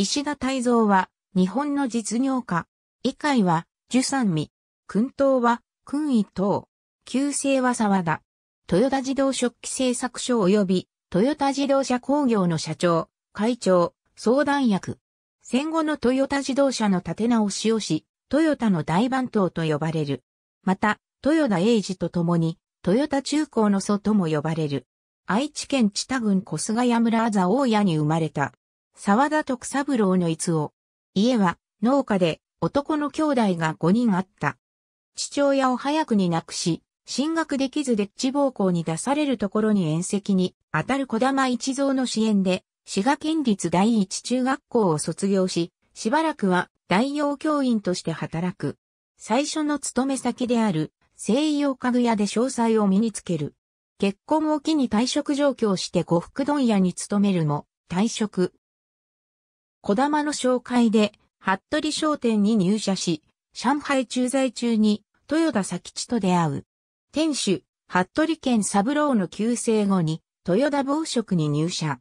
石田泰造は、日本の実業家。以海は、樹三味。君東は、君位等。旧姓は沢田。豊田自動食器製作所及び、豊田自動車工業の社長、会長、相談役。戦後のトヨタ自動車の立て直しをし、トヨタの大番頭と呼ばれる。また、豊田英二と共に、豊田中高の祖とも呼ばれる。愛知県知多郡小菅谷村あざ大谷に生まれた。沢田徳三郎の逸を。家は農家で男の兄弟が5人あった。父親を早くに亡くし、進学できずで地ち暴行に出されるところに縁石に当たる小玉一蔵の支援で、滋賀県立第一中学校を卒業し、しばらくは代用教員として働く。最初の勤め先である西洋家具屋で詳細を身につける。結婚を機に退職状況して呉服問屋に勤めるも、退職、小玉の紹介で、服部商店に入社し、上海駐在中に豊田佐吉と出会う。店主、服部健三郎の旧姓後に、豊田暴食に入社。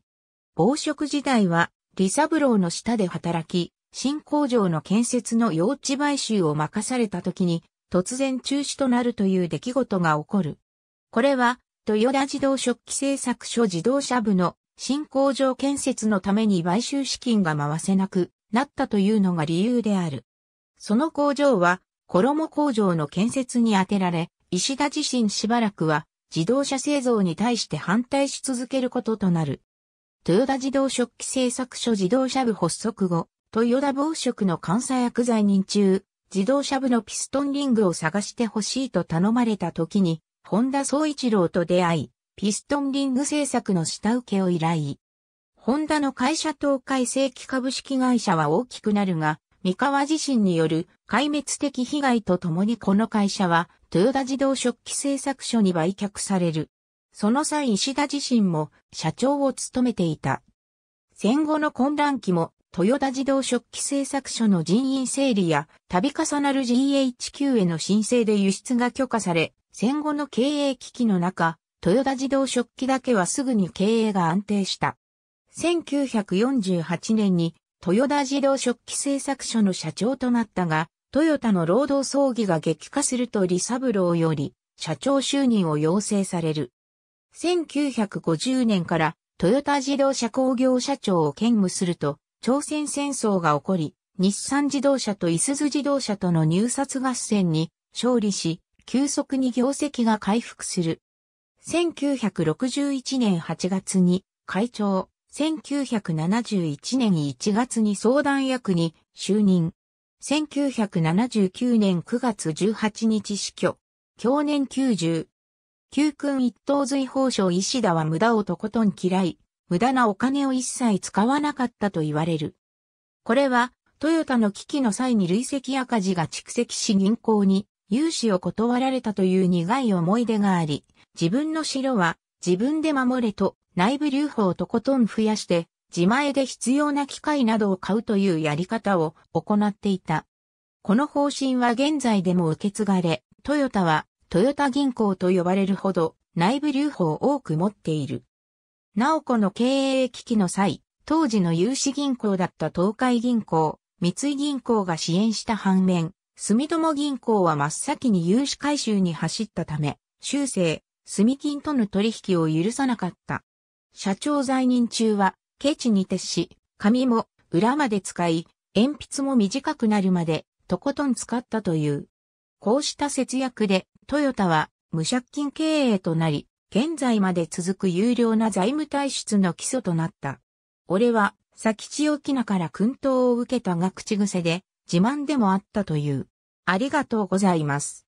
暴食時代は、李三郎の下で働き、新工場の建設の用地買収を任された時に、突然中止となるという出来事が起こる。これは、豊田自動食器製作所自動車部の新工場建設のために買収資金が回せなくなったというのが理由である。その工場は、衣工場の建設に充てられ、石田自身しばらくは自動車製造に対して反対し続けることとなる。豊田自動食器製作所自動車部発足後、豊田防食の監査薬剤人中、自動車部のピストンリングを探してほしいと頼まれた時に、本田総一郎と出会い、ピストンリング製作の下請けを依頼。ホンダの会社東海正規株式会社は大きくなるが、三河地震による壊滅的被害とともにこの会社は、豊田自動食器製作所に売却される。その際石田自身も社長を務めていた。戦後の混乱期も、豊田自動食器製作所の人員整理や、度重なる GHQ への申請で輸出が許可され、戦後の経営危機の中、豊田自動食器だけはすぐに経営が安定した。1948年に豊田自動食器製作所の社長となったが、トヨタの労働葬儀が激化するとリサブローより社長就任を要請される。1950年からトヨタ自動車工業社長を兼務すると朝鮮戦争が起こり、日産自動車とイスズ自動車との入札合戦に勝利し、急速に業績が回復する。1961年8月に会長、1971年1月に相談役に就任。1979年9月18日死去。去年90。旧君一等随法省石田は無駄をとことん嫌い、無駄なお金を一切使わなかったと言われる。これは、トヨタの危機の際に累積赤字が蓄積し銀行に融資を断られたという苦い思い出があり、自分の城は自分で守れと内部留保をとことん増やして自前で必要な機械などを買うというやり方を行っていた。この方針は現在でも受け継がれ、トヨタはトヨタ銀行と呼ばれるほど内部留保を多く持っている。なおこの経営危機の際、当時の融資銀行だった東海銀行、三井銀行が支援した反面、住友銀行は真っ先に融資回収に走ったため、修正、住金との取引を許さなかった。社長在任中は、ケチに徹し、紙も裏まで使い、鉛筆も短くなるまで、とことん使ったという。こうした節約で、トヨタは無借金経営となり、現在まで続く有料な財務体質の基礎となった。俺は、先吉沖縄から訓導を受けたが口癖で、自慢でもあったという。ありがとうございます。